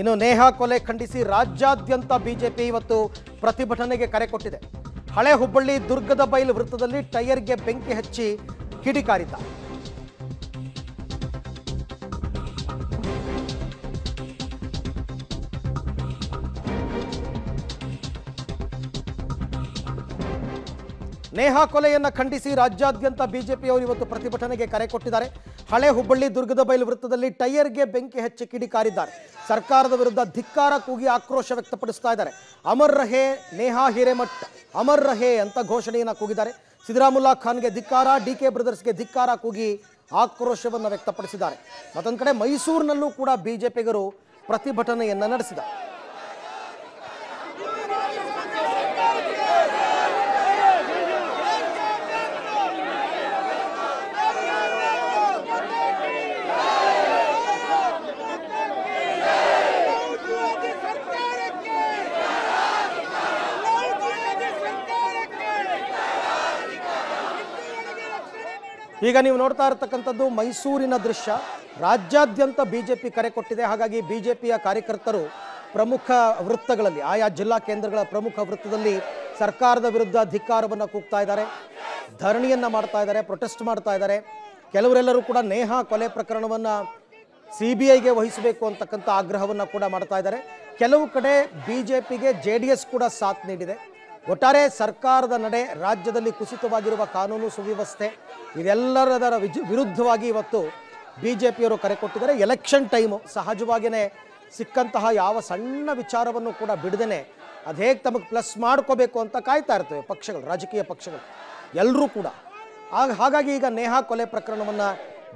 ಇನ್ನು ನೇಹಾ ಕೊಲೆ ಖಂಡಿಸಿ ರಾಜ್ಯಾದ್ಯಂತ ಬಿಜೆಪಿ ಇವತ್ತು ಪ್ರತಿಭಟನೆಗೆ ಕರೆ ಕೊಟ್ಟಿದೆ ಹಳೆ ಹುಬ್ಬಳ್ಳಿ ದುರ್ಗದ ಬೈಲ್ ವೃತ್ತದಲ್ಲಿ ಟೈರ್ಗೆ ಬೆಂಕಿ ಹಚ್ಚಿ ಕಿಡಿಕಾರಿದ್ದ ನೇಹಾ ಕೊಲೆಯನ್ನು ಖಂಡಿಸಿ ರಾಜ್ಯಾದ್ಯಂತ ಬಿಜೆಪಿಯವರು ಇವತ್ತು ಪ್ರತಿಭಟನೆಗೆ ಕರೆ ಕೊಟ್ಟಿದ್ದಾರೆ ಹಳೆ ಹುಬ್ಬಳ್ಳಿ ದುರ್ಗದ ಬೈಲು ವೃತ್ತದಲ್ಲಿ ಟೈಯರ್ಗೆ ಬೆಂಕಿ ಹೆಚ್ಚಿ ಕಿಡಿಕಾರಿದ್ದಾರೆ ಸರ್ಕಾರದ ವಿರುದ್ಧ ಧಿಕ್ಕಾರ ಕೂಗಿ ಆಕ್ರೋಶ ವ್ಯಕ್ತಪಡಿಸ್ತಾ ಇದ್ದಾರೆ ಅಮರ್ ರಹೇ ನೇಹಾ ಹಿರೇಮಠ್ ಅಮರ್ ರಹೇ ಅಂತ ಘೋಷಣೆಯನ್ನು ಕೂಗಿದ್ದಾರೆ ಸಿದ್ದರಾಮುಲ್ಲಾ ಖಾನ್ಗೆ ಧಿಕ್ಕಾರ ಡಿ ಕೆ ಬ್ರದರ್ಸ್ಗೆ ಧಿಕ್ಕಾರ ಕೂಗಿ ಆಕ್ರೋಶವನ್ನು ವ್ಯಕ್ತಪಡಿಸಿದ್ದಾರೆ ಮತ್ತೊಂದು ಕಡೆ ಮೈಸೂರಿನಲ್ಲೂ ಕೂಡ ಬಿಜೆಪಿಗರು ಪ್ರತಿಭಟನೆಯನ್ನು ನಡೆಸಿದ್ದಾರೆ ಈಗ ನೀವು ನೋಡ್ತಾ ಇರತಕ್ಕಂಥದ್ದು ಮೈಸೂರಿನ ದೃಶ್ಯ ರಾಜ್ಯಾದ್ಯಂತ ಬಿ ಜೆ ಪಿ ಕರೆ ಕೊಟ್ಟಿದೆ ಹಾಗಾಗಿ ಬಿ ಜೆ ಪಿಯ ಕಾರ್ಯಕರ್ತರು ಪ್ರಮುಖ ವೃತ್ತಗಳಲ್ಲಿ ಆಯಾ ಜಿಲ್ಲಾ ಕೇಂದ್ರಗಳ ಪ್ರಮುಖ ವೃತ್ತದಲ್ಲಿ ಸರ್ಕಾರದ ವಿರುದ್ಧ ಅಧಿಕಾರವನ್ನು ಕೂಗ್ತಾ ಇದ್ದಾರೆ ಧರಣಿಯನ್ನು ಮಾಡ್ತಾ ಇದ್ದಾರೆ ಪ್ರೊಟೆಸ್ಟ್ ಮಾಡ್ತಾ ಇದ್ದಾರೆ ಕೆಲವರೆಲ್ಲರೂ ಕೂಡ ನೇಹ ಕೊಲೆ ಪ್ರಕರಣವನ್ನು ಸಿ ಬಿ ಐಗೆ ವಹಿಸಬೇಕು ಅಂತಕ್ಕಂಥ ಆಗ್ರಹವನ್ನು ಕೂಡ ಮಾಡ್ತಾ ಇದ್ದಾರೆ ಕೆಲವು ಕಡೆ ಬಿ ಜೆ ಪಿಗೆ ಜೆ ಡಿ ಎಸ್ ಕೂಡ ಸಾಥ್ ನೀಡಿದೆ ಒಟ್ಟಾರೆ ಸರ್ಕಾರದ ನಡೆ ರಾಜ್ಯದಲ್ಲಿ ಕುಸಿತವಾಗಿರುವ ಕಾನೂನು ಸುವ್ಯವಸ್ಥೆ ಇದೆಲ್ಲರದರ ವಿಜ್ ವಿರುದ್ಧವಾಗಿ ಇವತ್ತು ಬಿ ಜೆ ಪಿಯವರು ಕರೆ ಕೊಟ್ಟಿದ್ದಾರೆ ಎಲೆಕ್ಷನ್ ಟೈಮು ಸಹಜವಾಗಿಯೇ ಸಿಕ್ಕಂತಹ ಯಾವ ಸಣ್ಣ ವಿಚಾರವನ್ನು ಕೂಡ ಬಿಡದೇನೆ ಅದು ಹೇಗೆ ತಮಗೆ ಪ್ಲಸ್ ಮಾಡ್ಕೋಬೇಕು ಅಂತ ಕಾಯ್ತಾ ಇರ್ತವೆ ಪಕ್ಷಗಳು ರಾಜಕೀಯ ಪಕ್ಷಗಳು ಎಲ್ಲರೂ ಕೂಡ ಹಾಗಾಗಿ ಈಗ ನೇಹಾ ಕೊಲೆ ಪ್ರಕರಣವನ್ನು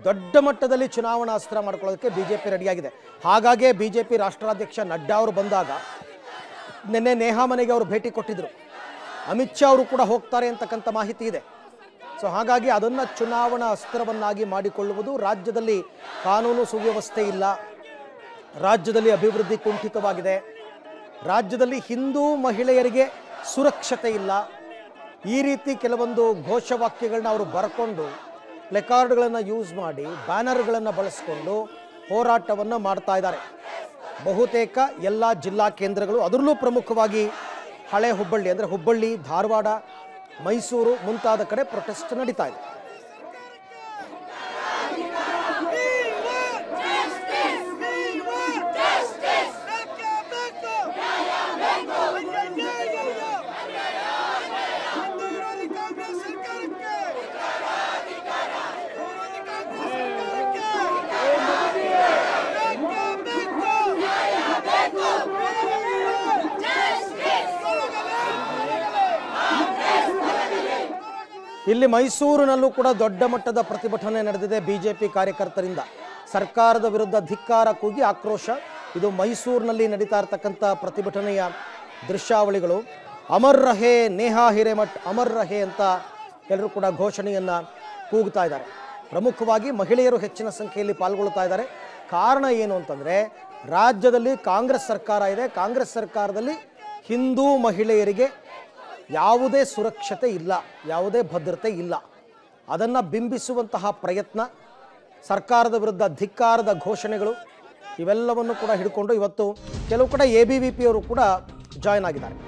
ದೊಡ್ಡ ಮಟ್ಟದಲ್ಲಿ ಚುನಾವಣಾ ಅಸ್ತ್ರ ಮಾಡ್ಕೊಳ್ಳೋದಕ್ಕೆ ಬಿ ಜೆ ಪಿ ರೆಡಿಯಾಗಿದೆ ಹಾಗಾಗೇ ಬಿ ಜೆ ಪಿ ರಾಷ್ಟ್ರಾಧ್ಯಕ್ಷ ನಡ್ಡಾ ಅವರು ಬಂದಾಗ ನಿನ್ನೆ ನೇಹಾ ಮನೆಗೆ ಅವರು ಭೇಟಿ ಕೊಟ್ಟಿದ್ದರು ಅಮಿತ್ ಶಾ ಅವರು ಕೂಡ ಹೋಗ್ತಾರೆ ಅಂತಕ್ಕಂಥ ಮಾಹಿತಿ ಇದೆ ಸೊ ಹಾಗಾಗಿ ಅದನ್ನು ಚುನಾವಣಾ ಅಸ್ತ್ರವನ್ನಾಗಿ ಮಾಡಿಕೊಳ್ಳುವುದು ರಾಜ್ಯದಲ್ಲಿ ಕಾನೂನು ಸುವ್ಯವಸ್ಥೆ ಇಲ್ಲ ರಾಜ್ಯದಲ್ಲಿ ಅಭಿವೃದ್ಧಿ ಕುಂಠಿತವಾಗಿದೆ ರಾಜ್ಯದಲ್ಲಿ ಹಿಂದೂ ಮಹಿಳೆಯರಿಗೆ ಸುರಕ್ಷತೆ ಇಲ್ಲ ಈ ರೀತಿ ಕೆಲವೊಂದು ಘೋಷವಾಕ್ಯಗಳನ್ನ ಅವರು ಬರ್ಕೊಂಡು ಪ್ಲೆಕಾರ್ಡ್ಗಳನ್ನು ಯೂಸ್ ಮಾಡಿ ಬ್ಯಾನರ್ಗಳನ್ನು ಬಳಸಿಕೊಂಡು ಹೋರಾಟವನ್ನು ಮಾಡ್ತಾ ಇದ್ದಾರೆ ಬಹುತೇಕ ಎಲ್ಲ ಜಿಲ್ಲಾ ಕೇಂದ್ರಗಳು ಅದರಲ್ಲೂ ಪ್ರಮುಖವಾಗಿ ಹಳೆ ಹುಬ್ಬಳ್ಳಿ ಅಂದರೆ ಹುಬ್ಬಳ್ಳಿ ಧಾರವಾಡ ಮೈಸೂರು ಮುಂತಾದ ಕಡೆ ಪ್ರೊಟೆಸ್ಟ್ ನಡೀತಾ ಇದೆ ಇಲ್ಲಿ ಮೈಸೂರಿನಲ್ಲೂ ಕೂಡ ದೊಡ್ಡ ಮಟ್ಟದ ಪ್ರತಿಭಟನೆ ನಡೆದಿದೆ ಬಿಜೆಪಿ ಕಾರ್ಯಕರ್ತರಿಂದ ಸರ್ಕಾರದ ವಿರುದ್ಧ ಧಿಕ್ಕಾರ ಕೂಗಿ ಆಕ್ರೋಶ ಇದು ಮೈಸೂರಿನಲ್ಲಿ ನಡೀತಾ ಇರತಕ್ಕಂಥ ಪ್ರತಿಭಟನೆಯ ದೃಶ್ಯಾವಳಿಗಳು ಅಮರ್ ರಹೇ ನೇಹಾ ಹಿರೇಮಠ್ ಅಮರ್ ರಹೇ ಅಂತ ಎಲ್ಲರೂ ಕೂಡ ಘೋಷಣೆಯನ್ನು ಕೂಗ್ತಾ ಇದ್ದಾರೆ ಪ್ರಮುಖವಾಗಿ ಮಹಿಳೆಯರು ಹೆಚ್ಚಿನ ಸಂಖ್ಯೆಯಲ್ಲಿ ಪಾಲ್ಗೊಳ್ತಾ ಇದ್ದಾರೆ ಕಾರಣ ಏನು ಅಂತಂದರೆ ರಾಜ್ಯದಲ್ಲಿ ಕಾಂಗ್ರೆಸ್ ಸರ್ಕಾರ ಇದೆ ಕಾಂಗ್ರೆಸ್ ಸರ್ಕಾರದಲ್ಲಿ ಹಿಂದೂ ಮಹಿಳೆಯರಿಗೆ ಯಾವುದೇ ಸುರಕ್ಷತೆ ಇಲ್ಲ ಯಾವುದೇ ಭದ್ರತೆ ಇಲ್ಲ ಅದನ್ನು ಬಿಂಬಿಸುವಂತಹ ಪ್ರಯತ್ನ ಸರ್ಕಾರದ ವಿರುದ್ಧ ಧಿಕ್ಕಾರದ ಘೋಷಣೆಗಳು ಇವೆಲ್ಲವನ್ನು ಕೂಡ ಹಿಡ್ಕೊಂಡು ಇವತ್ತು ಕೆಲವು ಕಡೆ ಎ ಬಿ ವಿ ಪಿಯವರು ಕೂಡ ಜಾಯ್ನ್ ಆಗಿದ್ದಾರೆ